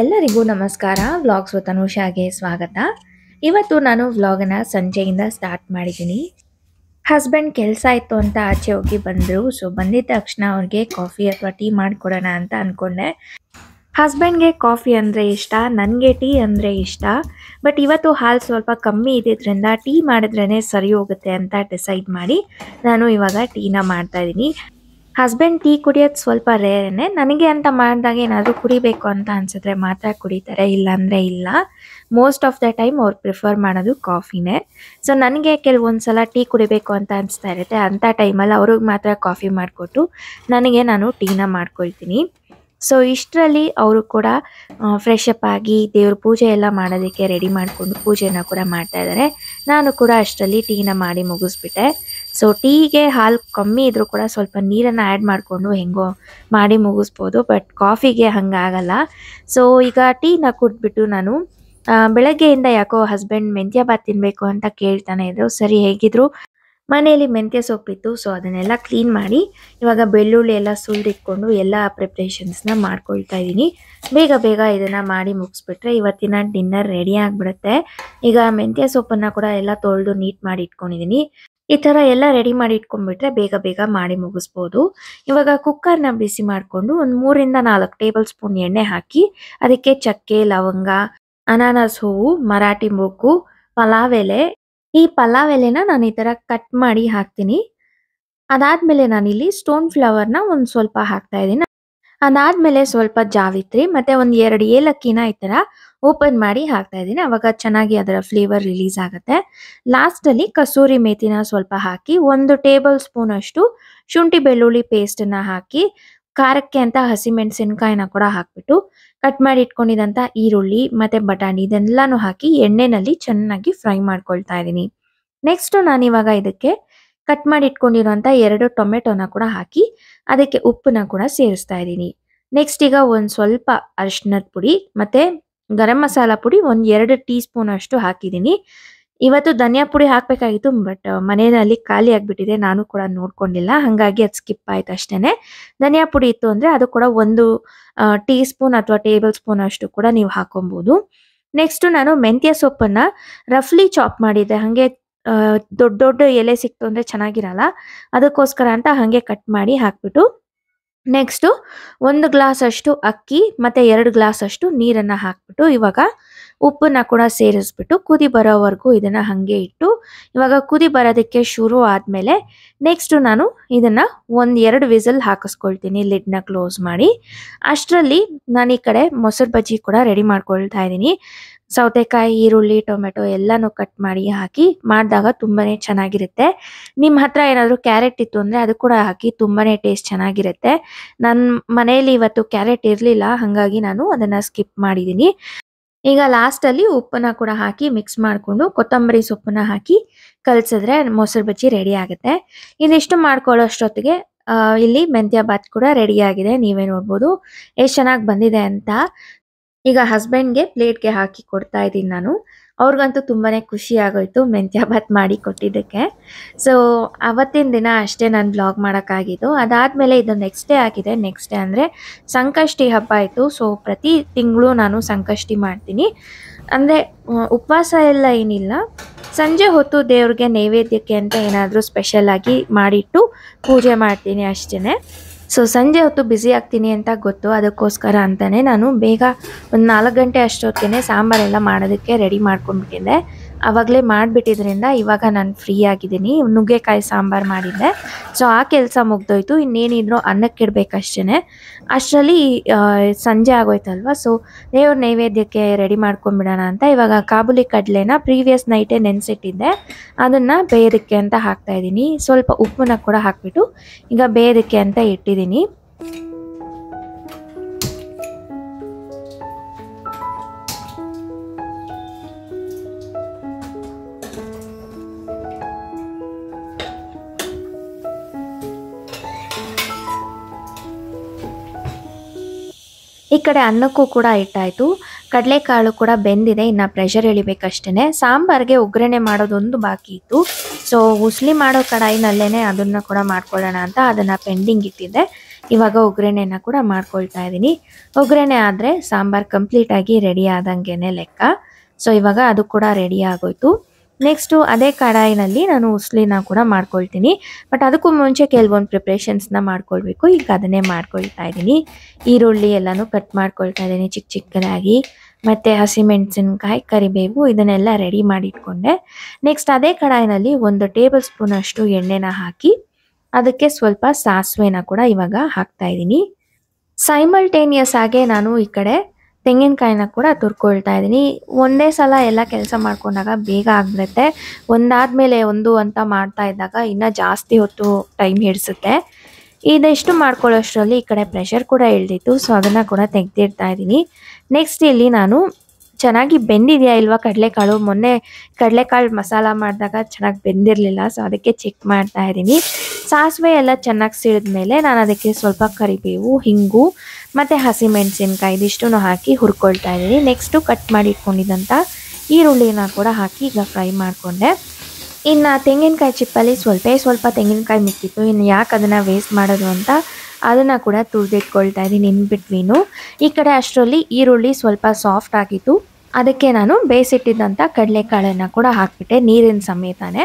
ಎಲ್ಲರಿಗೂ ನಮಸ್ಕಾರ vlogs with ಸ್ವಾಗತ ಇವತ್ತು ನಾನು ವ್ಲಾಗನ್ನು ಸಂಜೆಯಿಂದ ಸ್ಟಾರ್ಟ್ ಮಾಡಿದ್ದೀನಿ ಹಸ್ಬೆಂಡ್ ಕೆಲಸ ಇತ್ತು ಅಂತ ಆಚೆ ಹೋಗಿ ಬಂದರು ಸೊ ಬಂದಿದ್ದ ತಕ್ಷಣ ಅವ್ರಿಗೆ ಕಾಫಿ ಅಥವಾ ಟೀ ಮಾಡಿಕೊಡೋಣ ಅಂತ ಅಂದ್ಕೊಂಡೆ ಹಸ್ಬೆಂಡ್ಗೆ ಕಾಫಿ ಅಂದರೆ ಇಷ್ಟ ನನಗೆ ಟೀ ಅಂದರೆ ಇಷ್ಟ ಬಟ್ ಇವತ್ತು ಹಾಲು ಸ್ವಲ್ಪ ಕಮ್ಮಿ ಇದ್ದಿದ್ದರಿಂದ ಟೀ ಮಾಡಿದ್ರೇ ಸರಿ ಹೋಗುತ್ತೆ ಅಂತ ಡಿಸೈಡ್ ಮಾಡಿ ನಾನು ಇವಾಗ ಟೀನ ಮಾಡ್ತಾಯಿದ್ದೀನಿ ಹಸ್ಬೆಂಡ್ ಟೀ ಕುಡಿಯೋದು ಸ್ವಲ್ಪ ರೇರೇನೆ ನನಗೆ ಅಂತ ಮಾಡಿದಾಗ ಏನಾದರೂ ಕುಡಿಬೇಕು ಅಂತ ಅನಿಸಿದ್ರೆ ಮಾತ್ರ ಕುಡಿತಾರೆ ಇಲ್ಲಾಂದರೆ ಇಲ್ಲ ಮೋಸ್ಟ್ ಆಫ್ ದ ಟೈಮ್ ಅವ್ರು ಪ್ರಿಫರ್ ಮಾಡೋದು ಕಾಫಿನೇ ಸೊ ನನಗೆ ಕೆಲವೊಂದು ಸಲ ಟೀ ಕುಡಿಬೇಕು ಅಂತ ಅನಿಸ್ತಾ ಇರುತ್ತೆ ಅಂಥ ಟೈಮಲ್ಲಿ ಅವ್ರಿಗೆ ಮಾತ್ರ ಕಾಫಿ ಮಾಡಿಕೊಟ್ಟು ನನಗೆ ನಾನು ಟೀನ ಮಾಡ್ಕೊಳ್ತೀನಿ ಸೊ ಇಷ್ಟರಲ್ಲಿ ಅವರು ಕೂಡ ಫ್ರೆಶ್ ಆಗಿ ದೇವ್ರ ಪೂಜೆ ಎಲ್ಲ ಮಾಡೋದಕ್ಕೆ ರೆಡಿ ಮಾಡಿಕೊಂಡು ಪೂಜೆನ ಕೂಡ ಮಾಡ್ತಾ ಇದ್ದಾರೆ ನಾನು ಕೂಡ ಅಷ್ಟರಲ್ಲಿ ಟೀನ ಮಾಡಿ ಮುಗಿಸ್ಬಿಟ್ಟೆ ಸೊ ಟೀಗೆ ಹಾಲು ಕಮ್ಮಿ ಇದ್ರೂ ಕೂಡ ಸ್ವಲ್ಪ ನೀರನ್ನು ಆ್ಯಡ್ ಮಾಡಿಕೊಂಡು ಹೆಂಗೋ ಮಾಡಿ ಮುಗಿಸ್ಬೋದು ಬಟ್ ಕಾಫಿಗೆ ಹಂಗಾಗಲ್ಲ ಸೊ ಈಗ ಟೀನ ಕುಟ್ಬಿಟ್ಟು ನಾನು ಬೆಳಗ್ಗೆಯಿಂದ ಯಾಕೋ ಹಸ್ಬೆಂಡ್ ಮೆಂತ್ಯ ಬಾತ್ ತಿನ್ಬೇಕು ಅಂತ ಕೇಳ್ತಾನೆ ಇದ್ರು ಸರಿ ಹೇಗಿದ್ರು ಮನೆಯಲ್ಲಿ ಮೆಂತ್ಯ ಸೊಪ್ಪಿತ್ತು ಸೊ ಅದನ್ನೆಲ್ಲ ಕ್ಲೀನ್ ಮಾಡಿ ಇವಾಗ ಬೆಳ್ಳುಳ್ಳಿ ಎಲ್ಲ ಇಟ್ಕೊಂಡು ಎಲ್ಲ ಪ್ರಿಪ್ರೇಷನ್ಸ್ನ ಮಾಡ್ಕೊಳ್ತಾ ಇದ್ದೀನಿ ಬೇಗ ಬೇಗ ಇದನ್ನು ಮಾಡಿ ಮುಗಿಸ್ಬಿಟ್ರೆ ಇವತ್ತಿನ ಡಿನ್ನರ್ ರೆಡಿ ಆಗಿಬಿಡುತ್ತೆ ಈಗ ಮೆಂತ್ಯ ಸೊಪ್ಪನ್ನು ಕೂಡ ಎಲ್ಲ ತೊಳೆದು ನೀಟ್ ಮಾಡಿ ಇಟ್ಕೊಂಡಿದ್ದೀನಿ ಈ ಥರ ಎಲ್ಲ ರೆಡಿ ಮಾಡಿ ಇಟ್ಕೊಂಡ್ಬಿಟ್ರೆ ಬೇಗ ಬೇಗ ಮಾಡಿ ಮುಗಿಸ್ಬೋದು ಇವಾಗ ಕುಕ್ಕರ್ನ ಬಿಸಿ ಮಾಡಿಕೊಂಡು ಒಂದು ಮೂರಿಂದ ನಾಲ್ಕು ಟೇಬಲ್ ಸ್ಪೂನ್ ಎಣ್ಣೆ ಹಾಕಿ ಅದಕ್ಕೆ ಚಕ್ಕೆ ಲವಂಗ ಅನಾನಸ್ ಹೂವು ಮರಾಠಿ ಮೊಗ್ಗು ಪಲಾವ್ ಎಲೆ ಈ ಪಲಾವ್ ಎಲೆನ ನಾನು ಈ ಥರ ಕಟ್ ಮಾಡಿ ಹಾಕ್ತೀನಿ ಅದಾದಮೇಲೆ ನಾನಿಲ್ಲಿ ಸ್ಟೋನ್ ಫ್ಲವರ್ನ ಒಂದು ಸ್ವಲ್ಪ ಹಾಕ್ತಾ ಇದ್ದೀನಿ ಅದಾದಮೇಲೆ ಸ್ವಲ್ಪ ಜಾವಿತ್ರಿ ಮತ್ತು ಒಂದು ಎರಡು ಏಲಕ್ಕಿನ ಈ ಥರ ಓಪನ್ ಮಾಡಿ ಹಾಕ್ತಾ ಇದ್ದೀನಿ ಅವಾಗ ಚೆನ್ನಾಗಿ ಅದರ ಫ್ಲೇವರ್ ರಿಲೀಸ್ ಆಗುತ್ತೆ ಲಾಸ್ಟಲ್ಲಿ ಕಸೂರಿ ಮೇಥಿನ ಸ್ವಲ್ಪ ಹಾಕಿ ಒಂದು ಟೇಬಲ್ ಸ್ಪೂನ್ ಅಷ್ಟು ಶುಂಠಿ ಬೆಳ್ಳುಳ್ಳಿ ಪೇಸ್ಟನ್ನು ಹಾಕಿ ಖಾರಕ್ಕೆ ಅಂತ ಹಸಿಮೆಣಸಿನ್ಕಾಯಿನ ಕೂಡ ಹಾಕ್ಬಿಟ್ಟು ಕಟ್ ಮಾಡಿ ಇಟ್ಕೊಂಡಿದಂತ ಈರುಳ್ಳಿ ಮತ್ತೆ ಬಟಾಣಿ ಇದೆಲ್ಲಾನು ಹಾಕಿ ಎಣ್ಣೆನಲ್ಲಿ ಚೆನ್ನಾಗಿ ಫ್ರೈ ಮಾಡ್ಕೊಳ್ತಾ ಇದ್ದೀನಿ ನೆಕ್ಸ್ಟು ಇವಾಗ ಇದಕ್ಕೆ ಕಟ್ ಮಾಡಿ ಇಟ್ಕೊಂಡಿರೋಂಥ ಎರಡು ಟೊಮೆಟೊನ ಕೂಡ ಹಾಕಿ ಅದಕ್ಕೆ ಉಪ್ಪನ್ನ ಕೂಡ ಸೇರಿಸ್ತಾ ಇದ್ದೀನಿ ನೆಕ್ಸ್ಟ್ ಈಗ ಒಂದು ಸ್ವಲ್ಪ ಅರಿಶಿನದ ಪುಡಿ ಮತ್ತೆ ಗರಂ ಮಸಾಲ ಪುಡಿ ಒಂದು ಎರಡು ಟೀ ಸ್ಪೂನ್ ಅಷ್ಟು ಹಾಕಿದ್ದೀನಿ ಇವತ್ತು ಧನಿಯಾ ಪುಡಿ ಹಾಕಬೇಕಾಗಿತ್ತು ಬಟ್ ಮನೆಯಲ್ಲಿ ಖಾಲಿ ಆಗಿಬಿಟ್ಟಿದೆ ನಾನು ಕೂಡ ನೋಡ್ಕೊಂಡಿಲ್ಲ ಹಾಗಾಗಿ ಅದು ಸ್ಕಿಪ್ ಆಯ್ತು ಅಷ್ಟೇ ಧನಿಯಾ ಪುಡಿ ಇತ್ತು ಅಂದರೆ ಅದು ಕೂಡ ಒಂದು ಟೀ ಸ್ಪೂನ್ ಅಥವಾ ಟೇಬಲ್ ಸ್ಪೂನ್ ಅಷ್ಟು ಕೂಡ ನೀವು ಹಾಕೊಬೋದು ನೆಕ್ಸ್ಟು ನಾನು ಮೆಂತ್ಯ ಸೊಪ್ಪನ್ನು ರಫ್ಲಿ ಚಾಪ್ ಮಾಡಿದ್ದೆ ಹಾಗೆ ದೊಡ್ಡ ದೊಡ್ಡ ಎಲೆ ಸಿಕ್ತು ಅಂದರೆ ಚೆನ್ನಾಗಿರಲ್ಲ ಅದಕ್ಕೋಸ್ಕರ ಅಂತ ಹಾಗೆ ಕಟ್ ಮಾಡಿ ಹಾಕ್ಬಿಟ್ಟು ನೆಕ್ಸ್ಟು ಒಂದು ಗ್ಲಾಸಷ್ಟು ಅಕ್ಕಿ ಮತ್ತು ಎರಡು ಗ್ಲಾಸಷ್ಟು ನೀರನ್ನು ಹಾಕಿಬಿಟ್ಟು ಇವಾಗ ಉಪ್ಪನ್ನ ಕೂಡ ಸೇರಿಸ್ಬಿಟ್ಟು ಕುದಿ ಬರೋವರೆಗೂ ಇದನ್ನ ಹಾಗೆ ಇಟ್ಟು ಇವಾಗ ಕುದಿ ಬರೋದಕ್ಕೆ ಶುರು ಆದ್ಮೇಲೆ ನೆಕ್ಸ್ಟ್ ನಾನು ಇದನ್ನ ಒಂದ್ ಎರಡು ವಿಸಲ್ ಹಾಕಿಸ್ಕೊಳ್ತೀನಿ ಲಿಡ್ನ ಕ್ಲೋಸ್ ಮಾಡಿ ಅಷ್ಟರಲ್ಲಿ ನಾನು ಈ ಕಡೆ ಮೊಸರು ಬಜ್ಜಿ ಕೂಡ ರೆಡಿ ಮಾಡ್ಕೊಳ್ತಾ ಇದ್ದೀನಿ ಸೌತೆಕಾಯಿ ಈರುಳ್ಳಿ ಟೊಮೆಟೊ ಎಲ್ಲಾನು ಕಟ್ ಮಾಡಿ ಹಾಕಿ ಮಾಡಿದಾಗ ತುಂಬಾನೇ ಚೆನ್ನಾಗಿರುತ್ತೆ ನಿಮ್ಮ ಹತ್ರ ಏನಾದರೂ ಕ್ಯಾರೆಟ್ ಇತ್ತು ಅಂದರೆ ಅದು ಕೂಡ ಹಾಕಿ ತುಂಬಾನೇ ಟೇಸ್ಟ್ ಚೆನ್ನಾಗಿರುತ್ತೆ ನನ್ನ ಮನೆಯಲ್ಲಿ ಇವತ್ತು ಕ್ಯಾರೆಟ್ ಇರಲಿಲ್ಲ ಹಾಗಾಗಿ ನಾನು ಅದನ್ನು ಸ್ಕಿಪ್ ಮಾಡಿದ್ದೀನಿ ಈಗ ಅಲ್ಲಿ ಉಪ್ಪನ್ನ ಕೂಡ ಹಾಕಿ ಮಿಕ್ಸ್ ಮಾಡಿಕೊಂಡು ಕೊತ್ತಂಬರಿ ಸೊಪ್ಪನ್ನ ಹಾಕಿ ಕಲಸಿದ್ರೆ ಮೊಸರು ಬಜ್ಜಿ ರೆಡಿ ಆಗುತ್ತೆ ಇದಿಷ್ಟು ಮಾಡ್ಕೊಳ್ಳೋ ಅಷ್ಟೊತ್ತಿಗೆ ಇಲ್ಲಿ ಮೆಂತ್ಯ ಬಾತ್ ಕೂಡ ರೆಡಿ ಆಗಿದೆ ನೀವೇ ನೋಡ್ಬೋದು ಎಷ್ಟು ಚೆನ್ನಾಗಿ ಬಂದಿದೆ ಅಂತ ಈಗ ಹಸ್ಬೆಂಡ್ಗೆ ಪ್ಲೇಟ್ಗೆ ಹಾಕಿ ಕೊಡ್ತಾ ಇದ್ದೀನಿ ನಾನು ಅವ್ರಿಗಂತೂ ತುಂಬಾ ಖುಷಿ ಆಗೋಯ್ತು ಮೆಂತ್ಯ ಮಾಡಿ ಕೊಟ್ಟಿದ್ದಕ್ಕೆ ಸೊ ಅವತ್ತಿನ ದಿನ ಅಷ್ಟೇ ನಾನು ಬ್ಲಾಗ್ ಮಾಡೋಕ್ಕಾಗಿದ್ದು ಅದಾದಮೇಲೆ ಇದು ನೆಕ್ಸ್ಟ್ ಡೇ ಆಗಿದೆ ನೆಕ್ಸ್ಟ್ ಡೇ ಅಂದರೆ ಸಂಕಷ್ಟಿ ಹಬ್ಬ ಆಯಿತು ಸೊ ಪ್ರತಿ ತಿಂಗಳು ನಾನು ಸಂಕಷ್ಟಿ ಮಾಡ್ತೀನಿ ಅಂದರೆ ಉಪವಾಸ ಎಲ್ಲ ಏನಿಲ್ಲ ಸಂಜೆ ಹೊತ್ತು ದೇವ್ರಿಗೆ ನೈವೇದ್ಯಕ್ಕೆ ಅಂತ ಏನಾದರೂ ಆಗಿ ಮಾಡಿಟ್ಟು ಪೂಜೆ ಮಾಡ್ತೀನಿ ಅಷ್ಟೇ ಸೊ ಸಂಜೆ ಹೊತ್ತು ಬ್ಯುಸಿ ಆಗ್ತೀನಿ ಅಂತ ಗೊತ್ತು ಅದಕ್ಕೋಸ್ಕರ ಅಂತಲೇ ನಾನು ಬೇಗ ಒಂದು ನಾಲ್ಕು ಗಂಟೆ ಅಷ್ಟೊತ್ತಿಗೆ ಸಾಂಬಾರೆಲ್ಲ ಮಾಡೋದಕ್ಕೆ ರೆಡಿ ಮಾಡ್ಕೊಂಡ್ಬಿಟ್ಟಿದ್ದೆ ಆವಾಗಲೇ ಮಾಡಿಬಿಟ್ಟಿದ್ರಿಂದ ಇವಾಗ ನಾನು ಫ್ರೀ ಆಗಿದ್ದೀನಿ ನುಗ್ಗೆಕಾಯಿ ಸಾಂಬಾರು ಮಾಡಿದ್ದೆ ಸೊ ಆ ಕೆಲಸ ಮುಗ್ದೋಯ್ತು ಇನ್ನೇನಿದ್ರು ಅನ್ನಕ್ಕಿಡ್ಬೇಕಷ್ಟೇ ಅಷ್ಟರಲ್ಲಿ ಸಂಜೆ ಆಗೋಯ್ತಲ್ವ ಸೊ ದೇವ್ರ ನೈವೇದ್ಯಕ್ಕೆ ರೆಡಿ ಮಾಡ್ಕೊಂಬಿಡೋಣ ಅಂತ ಇವಾಗ ಕಾಬುಲಿ ಕಡಲೆನ ಪ್ರೀವಿಯಸ್ ನೈಟೇ ನೆನೆಸಿಟ್ಟಿದ್ದೆ ಅದನ್ನು ಬೇಯೋದಕ್ಕೆ ಅಂತ ಹಾಕ್ತಾಯಿದ್ದೀನಿ ಸ್ವಲ್ಪ ಉಪ್ಪನ್ನ ಕೂಡ ಹಾಕ್ಬಿಟ್ಟು ಈಗ ಬೇಯೋದಕ್ಕೆ ಅಂತ ಇಟ್ಟಿದ್ದೀನಿ ಈ ಕಡೆ ಅನ್ನಕ್ಕೂ ಕೂಡ ಇಟ್ಟಾಯಿತು ಕಡಲೆಕಾಳು ಕೂಡ ಬೆಂದಿದೆ ಇನ್ನು ಪ್ರೆಷರ್ ಎಳಿಬೇಕಷ್ಟೇ ಸಾಂಬಾರಿಗೆ ಒಗ್ಗರಣೆ ಮಾಡೋದೊಂದು ಬಾಕಿ ಇತ್ತು ಸೊ ಉಸ್ಲಿ ಮಾಡೋ ಕಡಾಯಿನಲ್ಲೇ ಅದನ್ನು ಕೂಡ ಮಾಡ್ಕೊಳ್ಳೋಣ ಅಂತ ಅದನ್ನು ಪೆಂಡಿಂಗ್ ಇಟ್ಟಿದ್ದೆ ಇವಾಗ ಒಗ್ಗರಣೆನ ಕೂಡ ಮಾಡ್ಕೊಳ್ತಾ ಇದ್ದೀನಿ ಒಗ್ಗರಣೆ ಆದರೆ ಸಾಂಬಾರು ಕಂಪ್ಲೀಟಾಗಿ ರೆಡಿ ಆದಂಗೆ ಲೆಕ್ಕ ಸೊ ಇವಾಗ ಅದು ಕೂಡ ರೆಡಿ ಆಗೋಯ್ತು ನೆಕ್ಸ್ಟು ಅದೇ ಕಡಾಯಿನಲ್ಲಿ ನಾನು ಉಸ್ಲಿನ ಕೂಡ ಮಾಡ್ಕೊಳ್ತೀನಿ ಬಟ್ ಅದಕ್ಕೂ ಮುಂಚೆ ಕೆಲವೊಂದು ಪ್ರಿಪ್ರೇಷನ್ಸ್ನ ಮಾಡ್ಕೊಳ್ಬೇಕು ಈಗ ಅದನ್ನೇ ಮಾಡ್ಕೊಳ್ತಾ ಇದ್ದೀನಿ ಈರುಳ್ಳಿ ಎಲ್ಲನೂ ಕಟ್ ಮಾಡ್ಕೊಳ್ತಾ ಇದ್ದೀನಿ ಚಿಕ್ಕ ಚಿಕ್ಕದಾಗಿ ಮತ್ತು ಹಸಿಮೆಣಸಿನ್ಕಾಯಿ ಕರಿಬೇವು ಇದನ್ನೆಲ್ಲ ರೆಡಿ ಮಾಡಿಟ್ಕೊಂಡೆ ನೆಕ್ಸ್ಟ್ ಅದೇ ಕಡಾಯಿನಲ್ಲಿ ಒಂದು ಟೇಬಲ್ ಸ್ಪೂನ್ ಅಷ್ಟು ಎಣ್ಣೆನ ಹಾಕಿ ಅದಕ್ಕೆ ಸ್ವಲ್ಪ ಸಾಸಿವೆನ ಕೂಡ ಇವಾಗ ಹಾಕ್ತಾ ಇದ್ದೀನಿ ಸೈಮಲ್ಟೇನಿಯಸ್ ಆಗೇ ನಾನು ಈ ಕಡೆ ತೆಂಗಿನಕಾಯಿನ ಕೂಡ ತುರ್ಕೊಳ್ತಾ ಇದ್ದೀನಿ ಒಂದೇ ಸಲ ಎಲ್ಲ ಕೆಲಸ ಮಾಡ್ಕೊಂಡಾಗ ಬೇಗ ಒಂದಾದ ಒಂದಾದ್ಮೇಲೆ ಒಂದು ಅಂತ ಮಾಡ್ತಾ ಇದ್ದಾಗ ಇನ್ನೂ ಜಾಸ್ತಿ ಹೊತ್ತು ಟೈಮ್ ಹಿಡಿಸುತ್ತೆ ಇದೆಷ್ಟು ಮಾಡ್ಕೊಳ್ಳೋಷ್ಟರಲ್ಲಿ ಈ ಕಡೆ ಪ್ರೆಷರ್ ಕೂಡ ಇಳ್ದಿತ್ತು ಸೊ ಅದನ್ನು ಕೂಡ ತೆಗ್ದಿರ್ತಾ ಇದ್ದೀನಿ ನೆಕ್ಸ್ಟ್ ಇಲ್ಲಿ ನಾನು ಚೆನ್ನಾಗಿ ಬೆಂದಿದೆಯಾ ಇಲ್ವಾ ಕಡಲೆಕಾಳು ಮೊನ್ನೆ ಕಡಲೆಕಾಳು ಮಸಾಲ ಮಾಡಿದಾಗ ಚೆನ್ನಾಗಿ ಬೆಂದಿರಲಿಲ್ಲ ಸೊ ಅದಕ್ಕೆ ಚೆಕ್ ಮಾಡ್ತಾ ಇದ್ದೀನಿ ಸಾಸಿವೆ ಎಲ್ಲ ಚೆನ್ನಾಗಿ ಸಿಡಿದ್ಮೇಲೆ ನಾನು ಅದಕ್ಕೆ ಸ್ವಲ್ಪ ಕರಿಬೇವು ಹಿಂಗು ಮತ್ತು ಹಸಿಮೆಣಸಿನ್ಕಾಯಿ ಇದಿಷ್ಟನ್ನು ಹಾಕಿ ಹುರ್ಕೊಳ್ತಾ ಇದ್ದೀನಿ ನೆಕ್ಸ್ಟು ಕಟ್ ಮಾಡಿ ಇಟ್ಕೊಂಡಿದ್ದಂಥ ಈರುಳ್ಳಿನ ಕೂಡ ಹಾಕಿ ಈಗ ಫ್ರೈ ಮಾಡಿಕೊಂಡೆ ಇನ್ನು ತೆಂಗಿನಕಾಯಿ ಚಿಪ್ಪಲ್ಲಿ ಸ್ವಲ್ಪ ಸ್ವಲ್ಪ ತೆಂಗಿನಕಾಯಿ ಮಿಕ್ಕಿತ್ತು ಇನ್ನು ಯಾಕೆ ಅದನ್ನು ವೇಸ್ಟ್ ಮಾಡೋದು ಅಂತ ಅದನ್ನು ಕೂಡ ತುರಿದಿಟ್ಕೊಳ್ತಾ ಇದ್ದೀನಿ ಇನ್ ಈ ಕಡೆ ಅಷ್ಟರಲ್ಲಿ ಈರುಳ್ಳಿ ಸ್ವಲ್ಪ ಸಾಫ್ಟ್ ಆಗಿತ್ತು ಅದಕ್ಕೆ ನಾನು ಬೇಯಿಸಿಟ್ಟಿದ್ದಂಥ ಕಡಲೆಕಾಳನ್ನು ಕೂಡ ಹಾಕಿಬಿಟ್ಟೆ ನೀರಿನ ಸಮೇತನೇ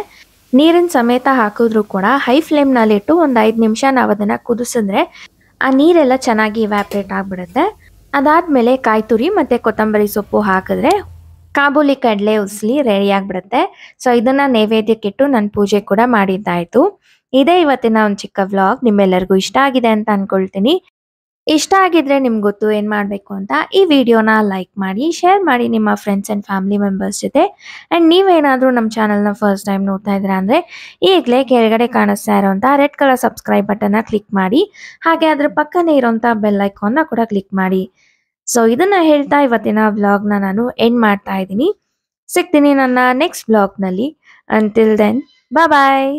ನೀರಿನ ಸಮೇತ ಹಾಕಿದ್ರು ಕೂಡ ಹೈ ಫ್ಲೇಮ್ನಲ್ಲಿಟ್ಟು ಒಂದು ಐದು ನಿಮಿಷ ನಾವು ಅದನ್ನು ಕುದಿಸಿದ್ರೆ ಆ ನೀರೆಲ್ಲ ಚೆನ್ನಾಗಿ ಇವ್ಯಾಪ್ರೇಟ್ ಆಗಿಬಿಡುತ್ತೆ ಅದಾದಮೇಲೆ ಕಾಯಿ ತುರಿ ಮತ್ತು ಕೊತ್ತಂಬರಿ ಸೊಪ್ಪು ಹಾಕಿದ್ರೆ ಕಾಬೂಲಿ ಕಡಲೆ ಉಸ್ಲಿ ರೆಡಿ ಆಗಿಬಿಡುತ್ತೆ ಸೊ ಇದನ್ನು ಇಟ್ಟು ನನ್ನ ಪೂಜೆ ಕೂಡ ಮಾಡಿದ್ದಾಯಿತು ಇದೇ ಇವತ್ತಿನ ಒಂದು ಚಿಕ್ಕ ವ್ಲಾಗ್ ನಿಮ್ಮೆಲ್ಲರಿಗೂ ಇಷ್ಟ ಆಗಿದೆ ಅಂತ ಅಂದ್ಕೊಳ್ತೀನಿ ಇಷ್ಟ ಆಗಿದ್ರೆ ನಿಮ್ಗೆ ಗೊತ್ತು ಏನು ಮಾಡಬೇಕು ಅಂತ ಈ ವಿಡಿಯೋನ ಲೈಕ್ ಮಾಡಿ ಶೇರ್ ಮಾಡಿ ನಿಮ್ಮ ಫ್ರೆಂಡ್ಸ್ ಅಂಡ್ ಫ್ಯಾಮಿಲಿ ಮೆಂಬರ್ಸ್ ಜೊತೆ ಆ್ಯಂಡ್ ನೀವೇನಾದರೂ ನಮ್ಮ ನ ಫಸ್ಟ್ ಟೈಮ್ ನೋಡ್ತಾ ಇದ್ದೀರಾ ಅಂದರೆ ಈಗಲೇ ಕೆಳಗಡೆ ಕಾಣಿಸ್ತಾ ಇರೋವಂಥ ರೆಡ್ ಕಲರ್ ಸಬ್ಸ್ಕ್ರೈಬ್ ಬಟನ್ನ ಕ್ಲಿಕ್ ಮಾಡಿ ಹಾಗೆ ಅದ್ರ ಪಕ್ಕನೇ ಇರೋಂಥ ಬೆಲ್ ನ ಕೂಡ ಕ್ಲಿಕ್ ಮಾಡಿ ಸೊ ಇದನ್ನ ಹೇಳ್ತಾ ಇವತ್ತಿನ ವ್ಲಾಗ್ನ ನಾನು ಎಂಡ್ ಮಾಡ್ತಾ ಇದ್ದೀನಿ ಸಿಗ್ತೀನಿ ನನ್ನ ನೆಕ್ಸ್ಟ್ ನಲ್ಲಿ ಅಂಟಿಲ್ ದೆನ್ ಬಾಯ್